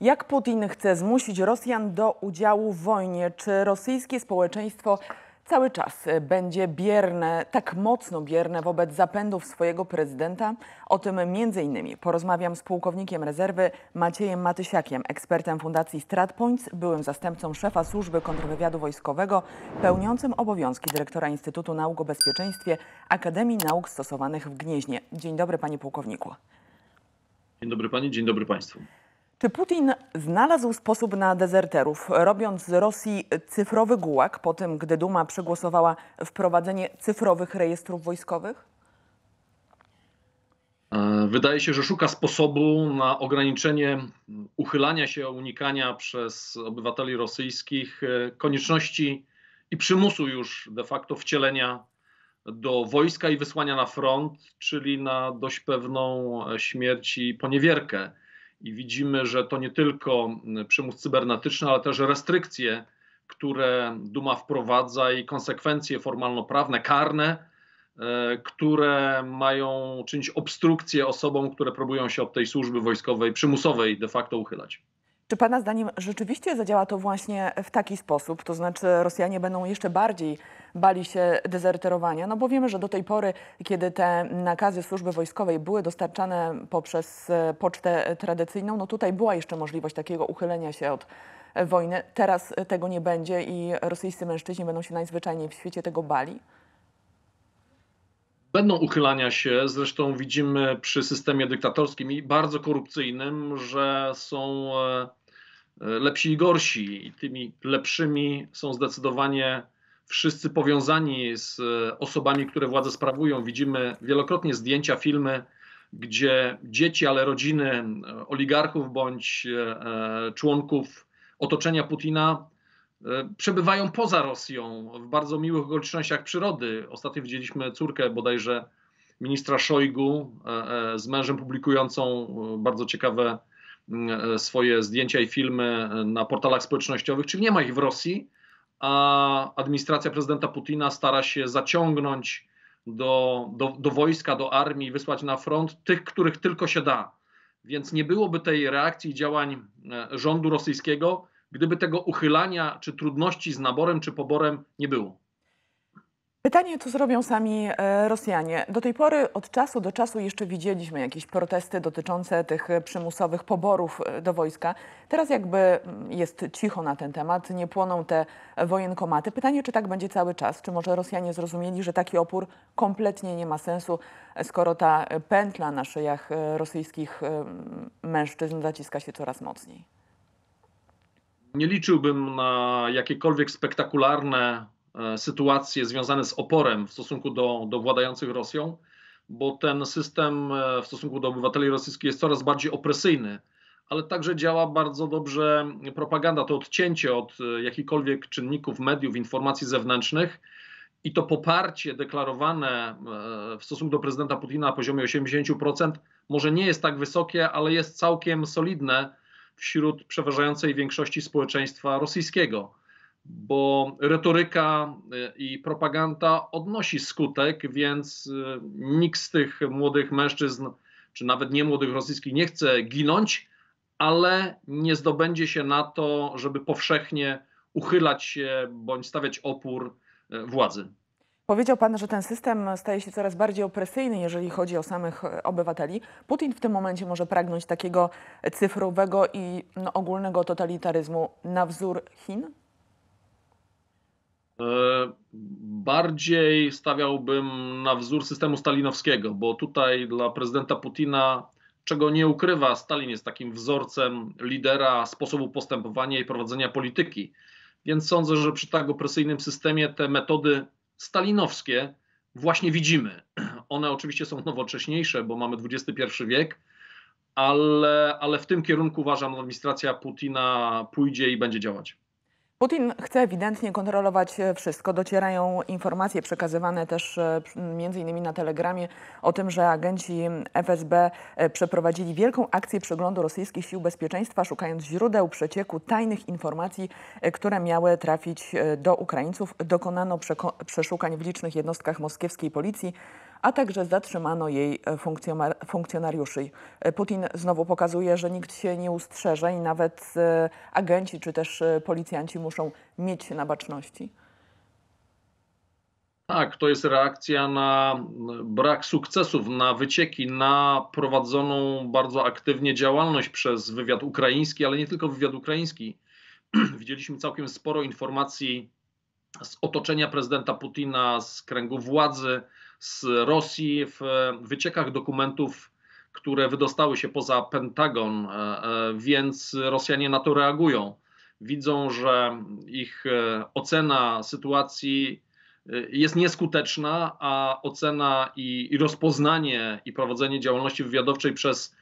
Jak Putin chce zmusić Rosjan do udziału w wojnie? Czy rosyjskie społeczeństwo cały czas będzie bierne, tak mocno bierne wobec zapędów swojego prezydenta? O tym m.in. porozmawiam z pułkownikiem rezerwy Maciejem Matysiakiem, ekspertem Fundacji StratPoints, byłym zastępcą szefa Służby Kontrwywiadu Wojskowego, pełniącym obowiązki dyrektora Instytutu Nauk o Bezpieczeństwie Akademii Nauk Stosowanych w Gnieźnie. Dzień dobry, panie pułkowniku. Dzień dobry pani, dzień dobry państwu. Czy Putin znalazł sposób na dezerterów, robiąc z Rosji cyfrowy gułak po tym, gdy Duma przegłosowała wprowadzenie cyfrowych rejestrów wojskowych? E, wydaje się, że szuka sposobu na ograniczenie uchylania się, unikania przez obywateli rosyjskich e, konieczności i przymusu już de facto wcielenia do wojska i wysłania na front, czyli na dość pewną e, śmierć i poniewierkę i widzimy, że to nie tylko mm, przymus cybernetyczny, ale też restrykcje, które Duma wprowadza i konsekwencje formalno-prawne, karne, e, które mają czynić obstrukcję osobom, które próbują się od tej służby wojskowej przymusowej de facto uchylać. Czy Pana zdaniem rzeczywiście zadziała to właśnie w taki sposób? To znaczy Rosjanie będą jeszcze bardziej bali się dezerterowania? No bo wiemy, że do tej pory, kiedy te nakazy służby wojskowej były dostarczane poprzez e, pocztę tradycyjną, no tutaj była jeszcze możliwość takiego uchylenia się od e, wojny. Teraz e, tego nie będzie i rosyjscy mężczyźni będą się najzwyczajniej w świecie tego bali? Będą uchylania się, zresztą widzimy przy systemie dyktatorskim i bardzo korupcyjnym, że są E, lepsi i gorsi. I tymi lepszymi są zdecydowanie wszyscy powiązani z e, osobami, które władzę sprawują. Widzimy wielokrotnie zdjęcia, filmy, gdzie dzieci, ale rodziny e, oligarchów bądź członków otoczenia Putina przebywają poza Rosją w bardzo miłych okolicznościach przyrody. Ostatnio widzieliśmy córkę bodajże ministra Szojgu z mężem publikującą bardzo ciekawe E, swoje zdjęcia i filmy na portalach społecznościowych, czyli nie ma ich w Rosji, a administracja prezydenta Putina stara się zaciągnąć do, do, do wojska, do armii, wysłać na front tych, których tylko się da. Więc nie byłoby tej reakcji i działań e, rządu rosyjskiego, gdyby tego uchylania czy trudności z naborem czy poborem nie było. Pytanie co zrobią sami e, Rosjanie. Do tej pory od czasu do czasu jeszcze widzieliśmy jakieś protesty dotyczące tych e, przymusowych poborów e, do wojska. Teraz jakby mm, jest cicho na ten temat, nie płoną te wojenkomaty. Pytanie, czy tak będzie cały czas? Czy może Rosjanie zrozumieli, że taki opór kompletnie nie ma sensu, skoro ta pętla na szyjach rosyjskich mężczyzn zaciska się coraz mocniej? Nie liczyłbym na jakiekolwiek spektakularne E, sytuacje związane z oporem w stosunku do, do władających Rosją, bo ten system e, w stosunku do obywateli rosyjskich jest coraz bardziej opresyjny, ale także działa bardzo dobrze propaganda, to odcięcie od e, jakichkolwiek czynników mediów, informacji zewnętrznych i to poparcie deklarowane w stosunku do prezydenta Putina na poziomie 80% może nie jest tak wysokie, ale jest całkiem solidne wśród przeważającej większości społeczeństwa rosyjskiego bo retoryka y, i propaganda odnosi skutek, więc y, nikt z tych młodych mężczyzn, czy nawet nie młodych rosyjskich, nie chce ginąć, ale nie zdobędzie się na to, żeby powszechnie uchylać się bądź stawiać opór y, władzy. Powiedział Pan, że ten system staje się coraz bardziej opresyjny, jeżeli chodzi o samych obywateli. Putin w tym momencie może pragnąć takiego cyfrowego i no, ogólnego totalitaryzmu na wzór Chin? E, bardziej stawiałbym na wzór systemu stalinowskiego, bo tutaj dla prezydenta Putina, czego nie ukrywa, Stalin jest takim wzorcem lidera sposobu postępowania i prowadzenia polityki. Więc sądzę, że przy tak opresyjnym systemie te metody stalinowskie właśnie widzimy. One oczywiście są nowocześniejsze, bo mamy XXI wiek, ale, ale w tym kierunku uważam, administracja Putina pójdzie i będzie działać. Putin chce ewidentnie kontrolować e, wszystko. Docierają informacje przekazywane też e, między innymi na Telegramie o tym, że agenci FSB e, przeprowadzili wielką akcję przeglądu rosyjskich sił bezpieczeństwa, szukając źródeł przecieku tajnych informacji, które miały trafić do Ukraińców. Dokonano przeszukań w licznych jednostkach moskiewskiej policji a także zatrzymano jej e, funkcjonariuszy. E, Putin znowu pokazuje, że nikt się nie ustrzeże i nawet e, agenci czy też policjanci muszą mieć się na baczności. Tak, to jest reakcja na brak sukcesów, na wycieki, na prowadzoną bardzo aktywnie działalność przez wywiad ukraiński, ale nie tylko wywiad ukraiński. Widzieliśmy całkiem sporo informacji z otoczenia prezydenta Putina, z kręgu władzy, z Rosji w e, wyciekach dokumentów, które wydostały się poza Pentagon, e, e, więc Rosjanie na to reagują. Widzą, że ich ocena sytuacji jest nieskuteczna, a ocena i, i rozpoznanie i prowadzenie działalności wywiadowczej przez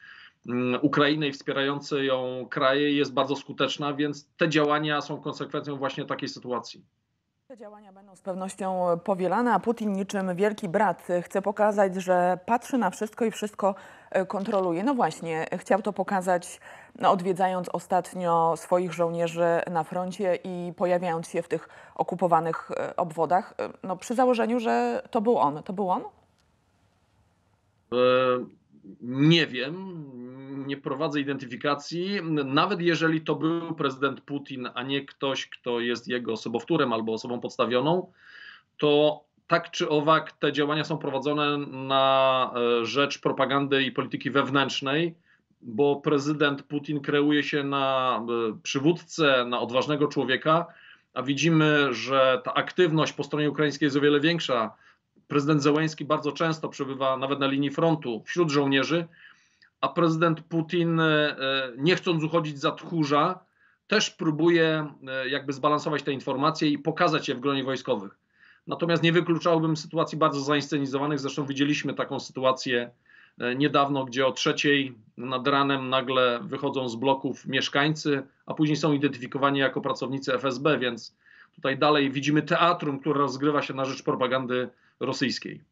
Ukrainę i wspierające ją kraje jest bardzo skuteczna, więc te działania są konsekwencją właśnie takiej sytuacji. Te działania będą z pewnością powielane, a Putin niczym wielki brat chce pokazać, że patrzy na wszystko i wszystko e, kontroluje. No właśnie, chciał to pokazać no, odwiedzając ostatnio swoich żołnierzy na froncie i pojawiając się w tych okupowanych e, obwodach, e, no przy założeniu, że to był on. To był on? nie wiem, nie prowadzę identyfikacji, nawet jeżeli to był prezydent Putin, a nie ktoś, kto jest jego osobowtórem albo osobą podstawioną, to tak czy owak te działania są prowadzone na e, rzecz propagandy i polityki wewnętrznej, bo prezydent Putin kreuje się na e, przywódcę, na odważnego człowieka, a widzimy, że ta aktywność po stronie ukraińskiej jest o wiele większa. Prezydent Zełęński bardzo często przebywa nawet na linii frontu wśród żołnierzy, a prezydent Putin, e, e, nie chcąc uchodzić za tchórza, też próbuje e, jakby zbalansować te informacje i pokazać je w gronie wojskowych. Natomiast nie wykluczałbym sytuacji bardzo zainscenizowanych. Zresztą widzieliśmy taką sytuację niedawno, gdzie o trzeciej nad ranem nagle wychodzą z bloków mieszkańcy, a później są identyfikowani jako pracownicy FSB, więc tutaj dalej widzimy teatrum, które rozgrywa się na rzecz propagandy rosyjskiej.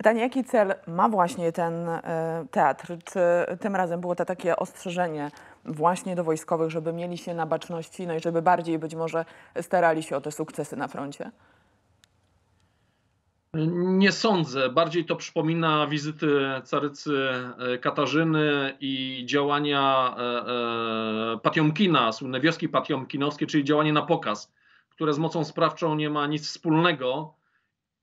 Pytanie, jaki cel ma właśnie ten e, teatr? Czy tym razem było to takie ostrzeżenie właśnie do wojskowych, żeby mieli się na baczności, no i żeby bardziej być może starali się o te sukcesy na froncie? Nie sądzę. Bardziej to przypomina wizyty carycy e, Katarzyny i działania e, Patiomkina, słynne wioski patiomkinowskie, czyli działanie na pokaz, które z mocą sprawczą nie ma nic wspólnego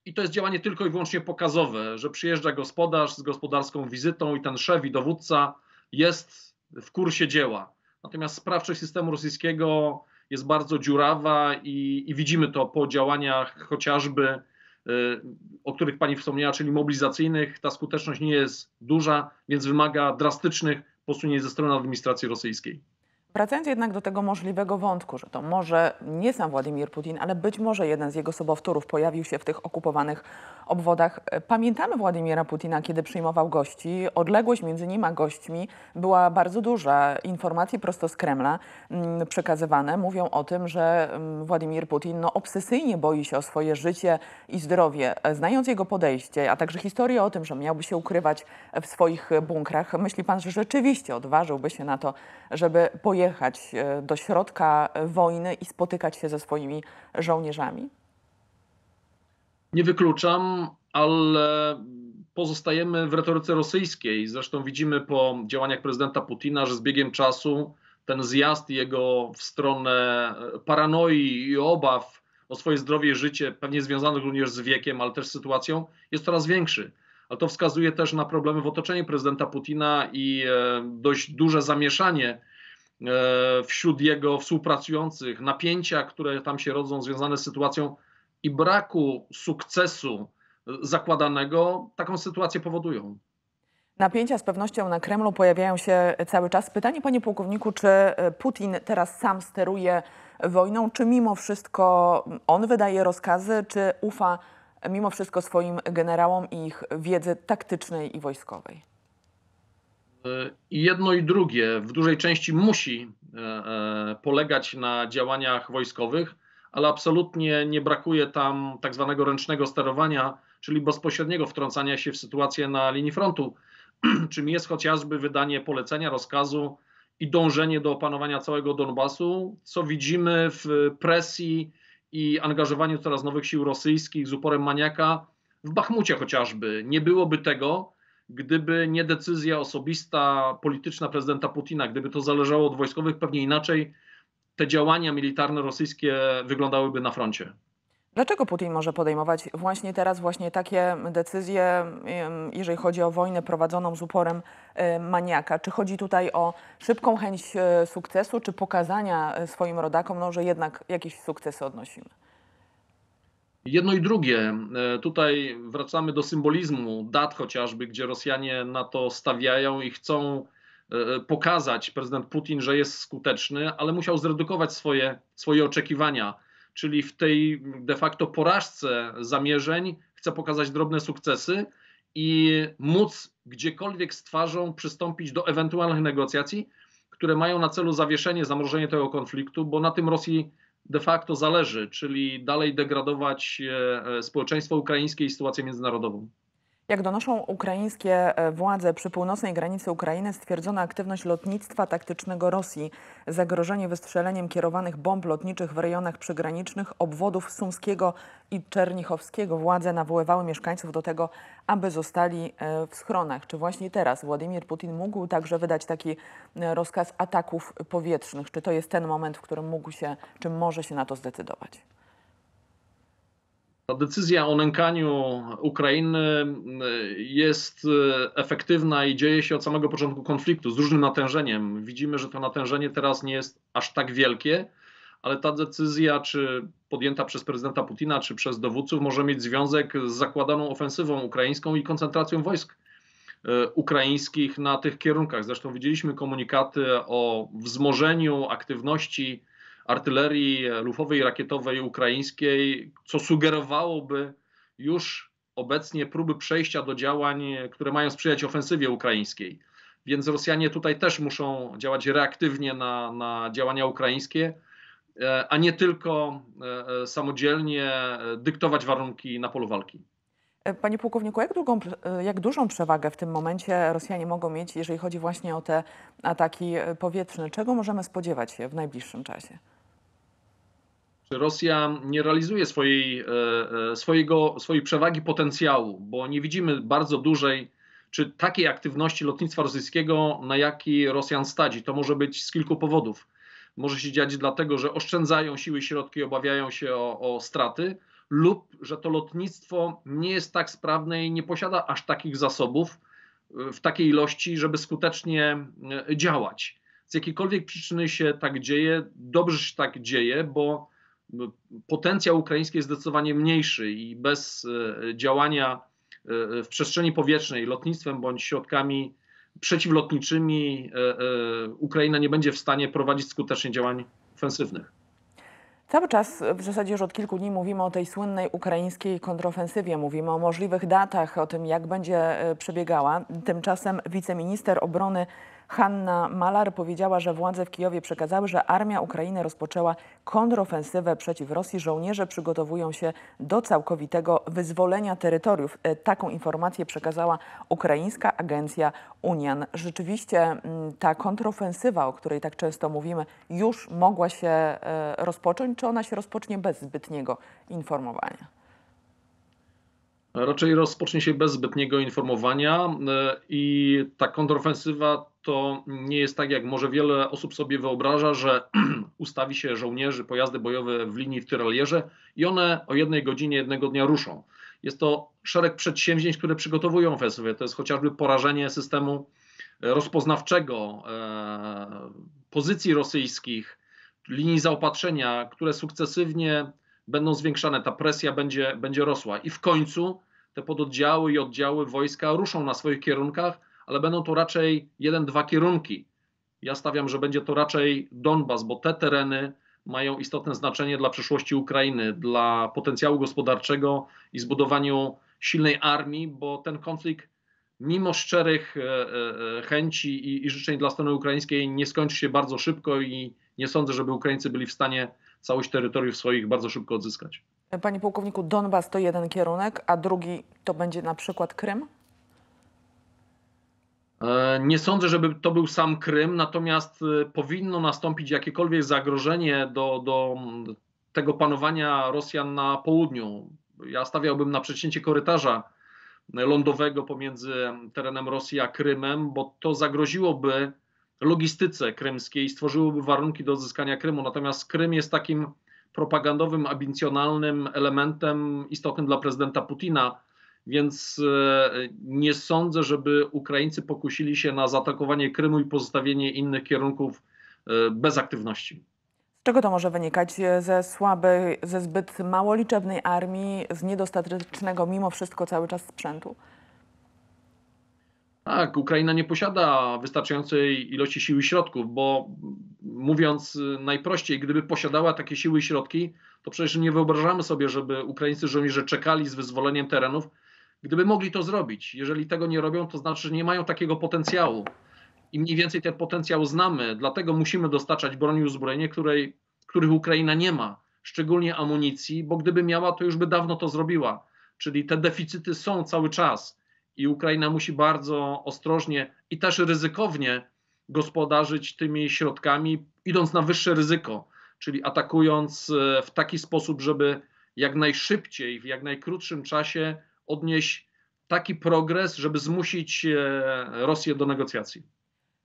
i to jest działanie tylko i wyłącznie pokazowe, że przyjeżdża gospodarz z gospodarską wizytą i ten szef i dowódca jest w kursie dzieła. Natomiast sprawczość systemu rosyjskiego jest bardzo dziurawa i, i widzimy to po działaniach chociażby, y, o których Pani wspomniała, czyli mobilizacyjnych. Ta skuteczność nie jest duża, więc wymaga drastycznych posunięć ze strony administracji rosyjskiej. Wracając jednak do tego możliwego wątku, że to może nie sam Władimir Putin, ale być może jeden z jego sobowtórów pojawił się w tych okupowanych obwodach. Pamiętamy Władimira Putina, kiedy przyjmował gości. Odległość między nim a gośćmi była bardzo duża. Informacje prosto z Kremla mm, przekazywane mówią o tym, że mm, Władimir Putin no, obsesyjnie boi się o swoje życie i zdrowie. E, znając jego podejście, a także historię o tym, że miałby się ukrywać w swoich bunkrach, myśli pan, że rzeczywiście odważyłby się na to, żeby pojechać wjechać e, do środka e, wojny i spotykać się ze swoimi żołnierzami? Nie wykluczam, ale pozostajemy w retoryce rosyjskiej. Zresztą widzimy po działaniach prezydenta Putina, że z biegiem czasu ten zjazd jego w stronę e, paranoi i obaw o swoje zdrowie i życie, pewnie związanych również z wiekiem, ale też z sytuacją, jest coraz większy. Ale to wskazuje też na problemy w otoczeniu prezydenta Putina i dość duże zamieszanie E, wśród jego współpracujących, napięcia, które tam się rodzą, związane z sytuacją i braku sukcesu zakładanego, taką sytuację powodują. Napięcia z pewnością na Kremlu pojawiają się cały czas. Pytanie, panie pułkowniku, czy e, Putin teraz sam steruje wojną, czy mimo wszystko on wydaje rozkazy, czy ufa mimo wszystko swoim generałom i ich wiedzy taktycznej i wojskowej? I jedno i drugie w dużej części musi e, e, polegać na działaniach wojskowych, ale absolutnie nie brakuje tam tak zwanego ręcznego sterowania, czyli bezpośredniego wtrącania się w sytuację na linii frontu, czym jest chociażby wydanie polecenia, rozkazu i dążenie do opanowania całego Donbasu, co widzimy w presji i angażowaniu coraz nowych sił rosyjskich z uporem maniaka w Bachmucie chociażby. Nie byłoby tego, Gdyby nie decyzja osobista, polityczna prezydenta Putina, gdyby to zależało od wojskowych, pewnie inaczej te działania militarne rosyjskie wyglądałyby na froncie. Dlaczego Putin może podejmować właśnie teraz właśnie takie decyzje, jeżeli chodzi o wojnę prowadzoną z uporem maniaka? Czy chodzi tutaj o szybką chęć e, sukcesu, czy pokazania e, swoim rodakom, no, że jednak jakieś sukcesy odnosimy? Jedno i drugie. E, tutaj wracamy do symbolizmu dat chociażby, gdzie Rosjanie na to stawiają i chcą e, e, pokazać prezydent Putin, że jest skuteczny, ale musiał zredukować swoje, swoje oczekiwania. Czyli w tej de facto porażce zamierzeń chce pokazać drobne sukcesy i móc gdziekolwiek z twarzą przystąpić do ewentualnych negocjacji, które mają na celu zawieszenie, zamrożenie tego konfliktu, bo na tym Rosji de facto zależy, czyli dalej degradować e, e, społeczeństwo ukraińskie i sytuację międzynarodową. Jak donoszą ukraińskie e, władze, przy północnej granicy Ukrainy stwierdzono aktywność lotnictwa taktycznego Rosji, zagrożenie wystrzeleniem kierowanych bomb lotniczych w rejonach przygranicznych obwodów Sumskiego i Czernichowskiego. Władze nawoływały mieszkańców do tego, aby zostali e, w schronach. Czy właśnie teraz Władimir Putin mógł także wydać taki e, rozkaz ataków powietrznych? Czy to jest ten moment, w którym mógł się, czy może się na to zdecydować? Ta decyzja o nękaniu Ukrainy y, jest y, efektywna i dzieje się od samego początku konfliktu z różnym natężeniem. Widzimy, że to natężenie teraz nie jest aż tak wielkie, ale ta decyzja, czy podjęta przez prezydenta Putina, czy przez dowódców, może mieć związek z zakładaną ofensywą ukraińską i koncentracją wojsk y, ukraińskich na tych kierunkach. Zresztą widzieliśmy komunikaty o wzmożeniu aktywności artylerii lufowej, rakietowej ukraińskiej, co sugerowałoby już obecnie próby przejścia do działań, które mają sprzyjać ofensywie ukraińskiej. Więc Rosjanie tutaj też muszą działać reaktywnie na, na działania ukraińskie, e, a nie tylko e, e, samodzielnie dyktować warunki na polu walki. Panie pułkowniku, jak, długą, jak, dużą przewagę w tym momencie Rosjanie mogą mieć, jeżeli chodzi właśnie o te ataki powietrzne? Czego możemy spodziewać się w najbliższym czasie? czy Rosja nie realizuje swojej, e, e, swojego, swojej przewagi potencjału, bo nie widzimy bardzo dużej czy takiej aktywności lotnictwa rosyjskiego, na jaki Rosjan stadzi. To może być z kilku powodów. Może się dziać dlatego, że oszczędzają siły i środki, obawiają się o, o straty, lub że to lotnictwo nie jest tak sprawne i nie posiada aż takich zasobów e, w takiej ilości, żeby skutecznie działać. Z jakiejkolwiek przyczyny się tak dzieje, dobrze się tak dzieje, bo no, potencjał ukraiński jest zdecydowanie mniejszy i bez e, działania e, w przestrzeni powietrznej, lotnictwem bądź środkami przeciwlotniczymi, e, Ukraina nie będzie w stanie prowadzić skutecznie działań ofensywnych. Cały czas w zasadzie już od kilku dni mówimy o tej słynnej ukraińskiej kontrofensywie, mówimy o możliwych datach, o tym jak będzie przebiegała. Tymczasem wiceminister obrony Hanna Malar powiedziała, że władze w Kijowie przekazały, że armia Ukrainy rozpoczęła kontrofensywę przeciw Rosji. Żołnierze przygotowują się do całkowitego wyzwolenia terytoriów. E, taką informację przekazała ukraińska agencja Unian. Rzeczywiście ta kontrofensywa, o której tak często mówimy, już mogła się e, rozpocząć. Czy ona się rozpocznie bez zbytniego informowania? raczej rozpocznie się bez zbytniego informowania e, i ta kontrofensywa to nie jest tak, jak może wiele osób sobie wyobraża, że ustawi się żołnierzy, pojazdy bojowe w linii w tyralierze i one o jednej godzinie jednego dnia ruszą. Jest to szereg przedsięwzięć, które przygotowują ofensywy. To jest chociażby porażenie systemu e, rozpoznawczego, e, pozycji rosyjskich, linii zaopatrzenia, które sukcesywnie będą zwiększane. Ta presja będzie, będzie rosła i w końcu te pododdziały i oddziały wojska ruszą na swoich kierunkach ale będą to raczej jeden, dwa kierunki. Ja stawiam, że będzie to raczej Donbas, bo te tereny mają istotne znaczenie dla przyszłości Ukrainy, dla potencjału gospodarczego i zbudowaniu silnej armii, bo ten konflikt, mimo szczerych e, e, e, chęci i, życzeń dla strony ukraińskiej, nie skończy się bardzo szybko i nie sądzę, żeby Ukraińcy byli w stanie całość terytoriów swoich bardzo szybko odzyskać. Panie pułkowniku, Donbas to jeden kierunek, a drugi to będzie na przykład Krym? E, nie sądzę, żeby to był sam Krym, natomiast e, powinno nastąpić jakiekolwiek zagrożenie do, do tego panowania Rosjan na południu. Ja stawiałbym na przecięcie korytarza lądowego pomiędzy terenem Rosji a Krymem, bo to zagroziłoby logistyce krymskiej i stworzyłoby warunki do odzyskania Krymu. Natomiast Krym jest takim propagandowym, abincjonalnym elementem istotnym dla prezydenta Putina więc e, nie sądzę, żeby Ukraińcy pokusili się na zaatakowanie Krymu i pozostawienie innych kierunków e, bez aktywności. Z czego to może wynikać? Ze słabej, ze zbyt mało liczebnej armii, z niedostatecznego mimo wszystko cały czas sprzętu? Tak, Ukraina nie posiada wystarczającej ilości sił i środków, bo mm, mówiąc e, najprościej, gdyby posiadała takie siły i środki, to przecież nie wyobrażamy sobie, żeby Ukraińcy, żołnierze czekali z wyzwoleniem terenów Gdyby mogli to zrobić, jeżeli tego nie robią, to znaczy, że nie mają takiego potencjału. I mniej więcej ten potencjał znamy, dlatego musimy dostarczać broni i uzbrojenie, której, których Ukraina nie ma, szczególnie amunicji, bo gdyby miała, to już by dawno to zrobiła. Czyli te deficyty są cały czas i Ukraina musi bardzo ostrożnie i też ryzykownie gospodarzyć tymi środkami, idąc na wyższe ryzyko, czyli atakując e, w taki sposób, żeby jak najszybciej, w jak najkrótszym czasie odnieść taki progres, żeby zmusić e, Rosję do negocjacji?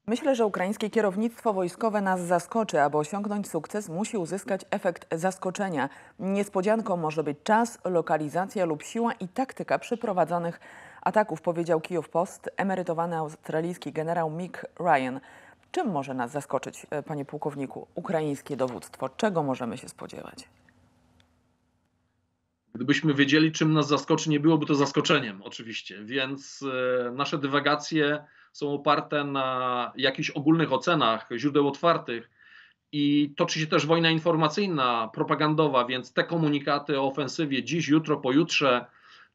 Myślę, że ukraińskie kierownictwo wojskowe nas zaskoczy. Aby osiągnąć sukces, musi uzyskać efekt zaskoczenia. Niespodzianką może być czas, lokalizacja lub siła i taktyka przeprowadzonych ataków, powiedział Kijów Post emerytowany australijski generał Mick Ryan. Czym może nas zaskoczyć, e, panie pułkowniku, ukraińskie dowództwo? Czego możemy się spodziewać? Gdybyśmy wiedzieli, czym nas zaskoczy, nie byłoby to zaskoczeniem, oczywiście. Więc e, nasze dywagacje są oparte na jakichś ogólnych ocenach, źródeł otwartych. I toczy się też wojna informacyjna, propagandowa, więc te komunikaty o ofensywie dziś, jutro, pojutrze,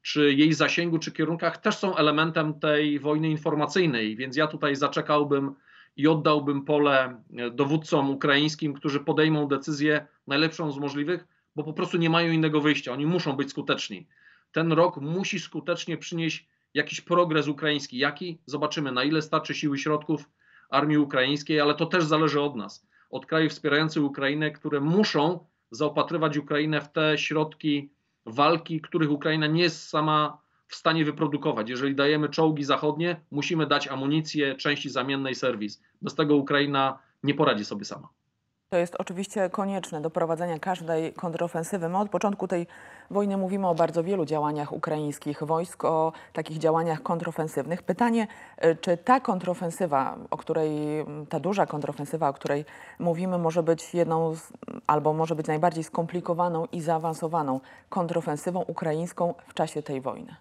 czy jej zasięgu, czy kierunkach też są elementem tej wojny informacyjnej. Więc ja tutaj zaczekałbym i oddałbym pole e, dowódcom ukraińskim, którzy podejmą decyzję najlepszą z możliwych, bo po prostu nie mają innego wyjścia. Oni muszą być skuteczni. Ten rok musi skutecznie przynieść jakiś progres ukraiński. Jaki? Zobaczymy, na ile starczy siły środków armii ukraińskiej, ale to też zależy od nas, od krajów wspierających Ukrainę, które muszą zaopatrywać Ukrainę w te środki walki, których Ukraina nie jest sama w stanie wyprodukować. Jeżeli dajemy czołgi zachodnie, musimy dać amunicję, części zamiennej serwis. Bez tego Ukraina nie poradzi sobie sama. To jest oczywiście konieczne do prowadzenia każdej kontrofensywy. My od początku tej wojny mówimy o bardzo wielu działaniach ukraińskich wojsk, o takich działaniach kontrofensywnych. Pytanie, e, czy ta kontrofensywa, o której, ta duża kontrofensywa, o której mówimy, może być jedną z, albo może być najbardziej skomplikowaną i zaawansowaną kontrofensywą ukraińską w czasie tej wojny?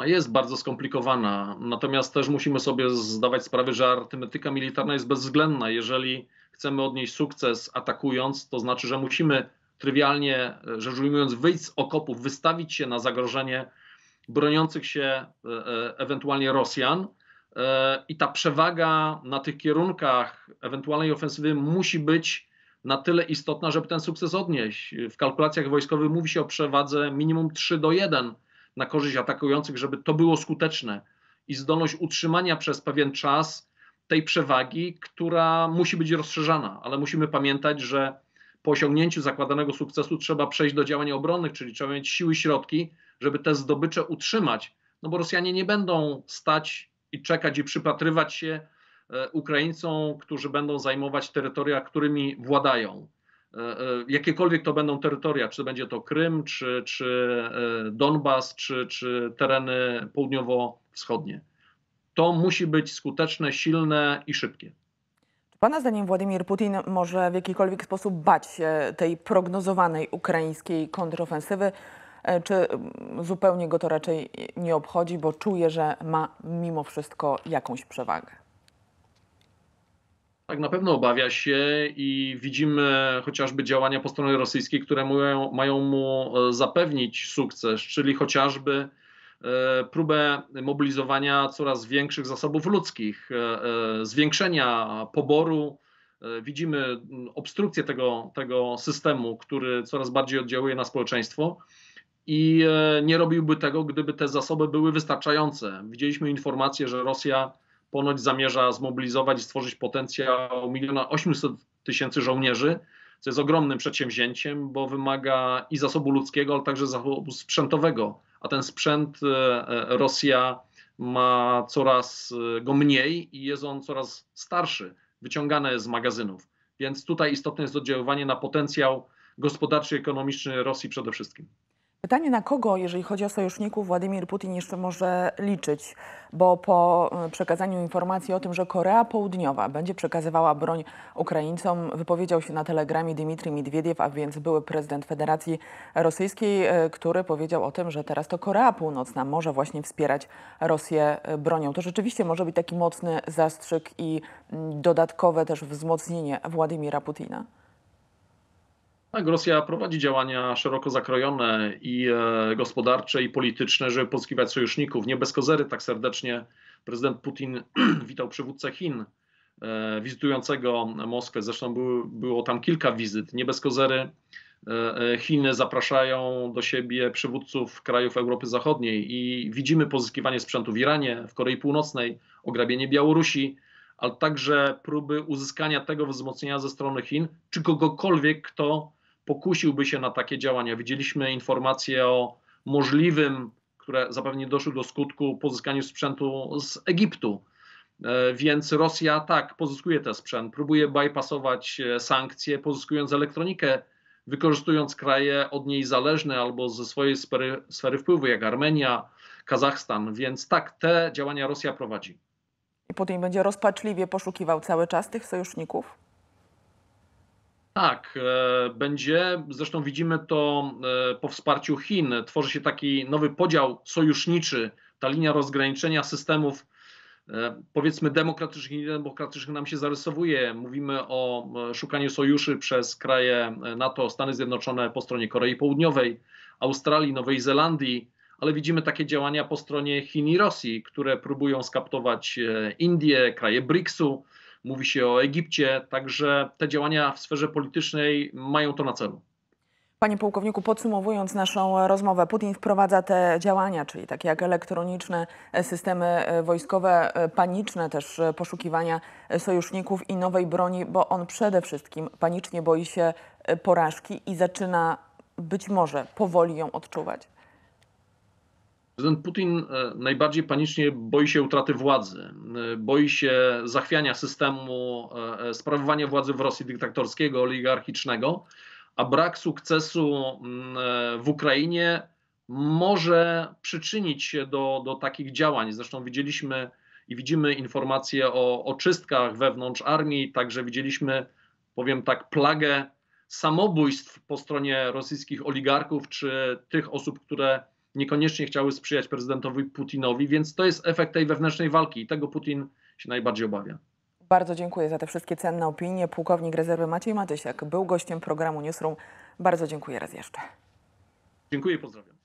No, jest bardzo skomplikowana. Natomiast też musimy sobie zdawać sprawę, że artymetyka militarna jest bezwzględna. Jeżeli chcemy odnieść sukces atakując, to znaczy, że musimy trywialnie e, rzecz ujmując wyjść z okopów, wystawić się na zagrożenie broniących się e, e, ewentualnie Rosjan. I ta przewaga na tych kierunkach ewentualnej ofensywy musi być na tyle istotna, żeby ten sukces odnieść. W kalkulacjach wojskowych mówi się o przewadze minimum 3 do 1 na korzyść atakujących, żeby to było skuteczne i zdolność utrzymania przez pewien czas tej przewagi, która musi być rozszerzana, ale musimy pamiętać, że po osiągnięciu zakładanego sukcesu trzeba przejść do działań obronnych, czyli trzeba mieć siły i środki, żeby te zdobycze utrzymać, no bo Rosjanie nie będą stać i czekać i przypatrywać się e, Ukraińcom, którzy będą zajmować terytoria, którymi władają. E, e, jakiekolwiek to będą terytoria, czy będzie to Krym, czy, czy e, Donbas, czy, czy tereny południowo-wschodnie. To musi być skuteczne, silne i szybkie. Czy Pana zdaniem Władimir Putin może w jakikolwiek sposób bać się tej prognozowanej ukraińskiej kontrofensywy, czy mm, zupełnie go to raczej nie obchodzi, bo czuje, że ma mimo wszystko jakąś przewagę? Tak, na pewno obawia się i widzimy chociażby działania po stronie rosyjskiej, które mają, mu e, zapewnić sukces, czyli chociażby e, próbę mobilizowania coraz większych zasobów ludzkich, e, zwiększenia poboru. Widzimy obstrukcję tego, tego systemu, który coraz bardziej oddziałuje na społeczeństwo i nie robiłby tego, gdyby te zasoby były wystarczające. Widzieliśmy informację, że Rosja ponoć zamierza zmobilizować i stworzyć potencjał miliona 800 tysięcy żołnierzy, co jest ogromnym przedsięwzięciem, bo wymaga i zasobu ludzkiego, ale także zasobu sprzętowego. A ten sprzęt e, e, Rosja ma coraz e, go mniej i jest on coraz starszy, wyciągany z magazynów. Więc tutaj istotne jest oddziaływanie na potencjał gospodarczy i ekonomiczny Rosji przede wszystkim. Pytanie, na kogo, jeżeli chodzi o sojuszników, Władimir Putin jeszcze może liczyć, bo po e, przekazaniu informacji o tym, że Korea Południowa będzie przekazywała broń Ukraińcom, wypowiedział się na telegramie Dmitry Miedwiediew, a więc były prezydent Federacji Rosyjskiej, e, który powiedział o tym, że teraz to Korea Północna może właśnie wspierać Rosję e, bronią. To rzeczywiście może być taki mocny zastrzyk i mm, dodatkowe też wzmocnienie Władimira Putina. Tak, Rosja prowadzi działania szeroko zakrojone i e, gospodarcze, i polityczne, żeby pozyskiwać sojuszników. Nie bez kozery tak serdecznie prezydent Putin witał przywódcę Chin e, wizytującego Moskwę. Zresztą były, było tam kilka wizyt. Nie bez kozery e, Chiny zapraszają do siebie przywódców krajów Europy Zachodniej i widzimy pozyskiwanie sprzętu w Iranie, w Korei Północnej, ograbienie Białorusi, ale także próby uzyskania tego wzmocnienia ze strony Chin czy kogokolwiek, kto pokusiłby się na takie działania. Widzieliśmy informacje o możliwym, które zapewne doszły do skutku, pozyskaniu sprzętu z Egiptu. E, więc Rosja tak, pozyskuje ten sprzęt, próbuje bypassować e, sankcje, pozyskując elektronikę, wykorzystując kraje od niej zależne albo ze swojej sfery, sfery wpływu, jak Armenia, Kazachstan. Więc tak, te działania Rosja prowadzi. I Putin będzie rozpaczliwie poszukiwał cały czas tych sojuszników? Tak, e, będzie, zresztą widzimy to e, po wsparciu Chin. Tworzy się taki nowy podział sojuszniczy, ta linia rozgraniczenia systemów e, powiedzmy demokratycznych, i demokratycznych nam się zarysowuje. Mówimy o szukaniu sojuszy przez kraje NATO, Stany Zjednoczone po stronie Korei Południowej, Australii, Nowej Zelandii, ale widzimy takie działania po stronie Chin i Rosji, które próbują skaptować Indię, kraje BRICS-u mówi się o Egipcie, także te działania w sferze politycznej mają to na celu. Panie pułkowniku, podsumowując naszą rozmowę, Putin wprowadza te działania, czyli takie jak elektroniczne systemy wojskowe, paniczne też poszukiwania sojuszników i nowej broni, bo on przede wszystkim panicznie boi się porażki i zaczyna być może powoli ją odczuwać. Prezydent Putin e, najbardziej panicznie boi się utraty władzy, e, boi się zachwiania systemu e, sprawowania władzy w Rosji dyktatorskiego, oligarchicznego, a brak sukcesu mm, w Ukrainie może przyczynić się do, do takich działań. Zresztą widzieliśmy i widzimy informacje o, o czystkach wewnątrz armii, także widzieliśmy, powiem tak, plagę samobójstw po stronie rosyjskich oligarchów czy tych osób, które niekoniecznie chciały sprzyjać prezydentowi Putinowi, więc to jest efekt tej wewnętrznej walki i tego Putin się najbardziej obawia. Bardzo dziękuję za te wszystkie cenne opinie. Pułkownik rezerwy Maciej Matysiak był gościem programu Newsroom. Bardzo dziękuję raz jeszcze. Dziękuję i pozdrawiam.